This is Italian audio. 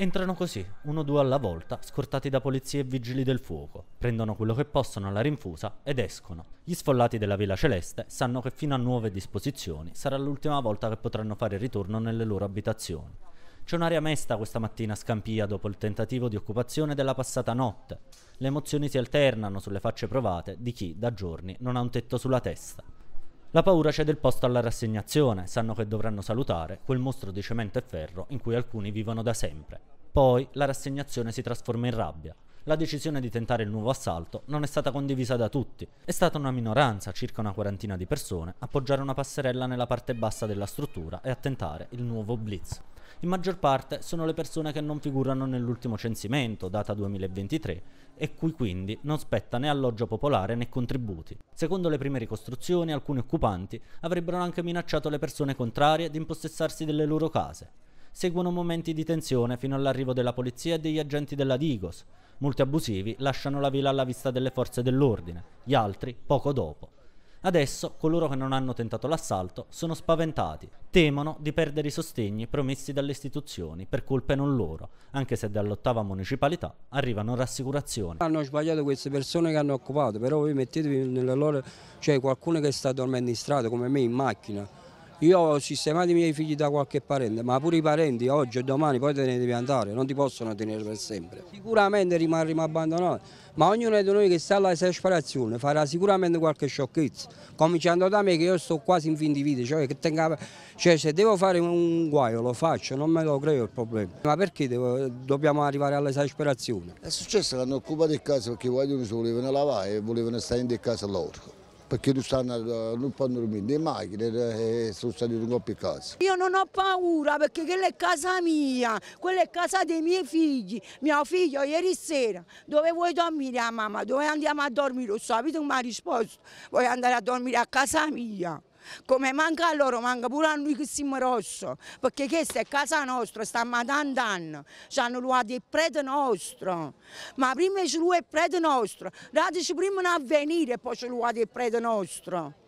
Entrano così, uno o due alla volta, scortati da polizia e vigili del fuoco, prendono quello che possono alla rinfusa ed escono. Gli sfollati della Villa Celeste sanno che fino a nuove disposizioni sarà l'ultima volta che potranno fare ritorno nelle loro abitazioni. C'è un'aria mesta questa mattina a Scampia dopo il tentativo di occupazione della passata notte. Le emozioni si alternano sulle facce provate di chi da giorni non ha un tetto sulla testa. La paura c'è del posto alla rassegnazione, sanno che dovranno salutare quel mostro di cemento e ferro in cui alcuni vivono da sempre. Poi la rassegnazione si trasforma in rabbia. La decisione di tentare il nuovo assalto non è stata condivisa da tutti. È stata una minoranza, circa una quarantina di persone, a appoggiare una passerella nella parte bassa della struttura e a tentare il nuovo blitz. In maggior parte sono le persone che non figurano nell'ultimo censimento, data 2023, e cui quindi non spetta né alloggio popolare né contributi. Secondo le prime ricostruzioni, alcuni occupanti avrebbero anche minacciato le persone contrarie di impossessarsi delle loro case. Seguono momenti di tensione fino all'arrivo della polizia e degli agenti della Digos. Molti abusivi lasciano la villa alla vista delle forze dell'ordine, gli altri poco dopo. Adesso coloro che non hanno tentato l'assalto sono spaventati, temono di perdere i sostegni promessi dalle istituzioni per colpe non loro, anche se dall'ottava municipalità arrivano rassicurazioni. Hanno sbagliato queste persone che hanno occupato, però voi mettetevi nelle loro... cioè qualcuno che sta dormendo in strada come me in macchina, io ho sistemato i miei figli da qualche parente, ma pure i parenti oggi e domani poi te ne devi andare, non ti possono tenere per sempre. Sicuramente rimarremo abbandonati, ma ognuno di noi che sta alla esasperazione farà sicuramente qualche sciocchezza, cominciando da me che io sto quasi in fin di vita, cioè, tenga... cioè se devo fare un guaio lo faccio, non me lo creo il problema. Ma perché devo... dobbiamo arrivare all'esasperazione? È successo che hanno occupato il caso perché vogliono si volevano lavare e volevano stare in casa loro perché non, stanno, eh, non possono dormire le macchine e eh, eh, sono stati in coppia a casa. Io non ho paura perché quella è casa mia, quella è casa dei miei figli. Mio figlio ieri sera, dove vuoi dormire a ah, mamma? Dove andiamo a dormire? Lo sapete, mi ha risposto, vuoi andare a dormire a casa mia. Come manca a loro, manca pure a noi che siamo rosso, perché questa è casa nostra, stiamo a tanti anni, ci hanno rubato il prete nostro, ma prima ci rubato il prete nostro, dateci prima un avvenire e poi ci rubato il prete nostro.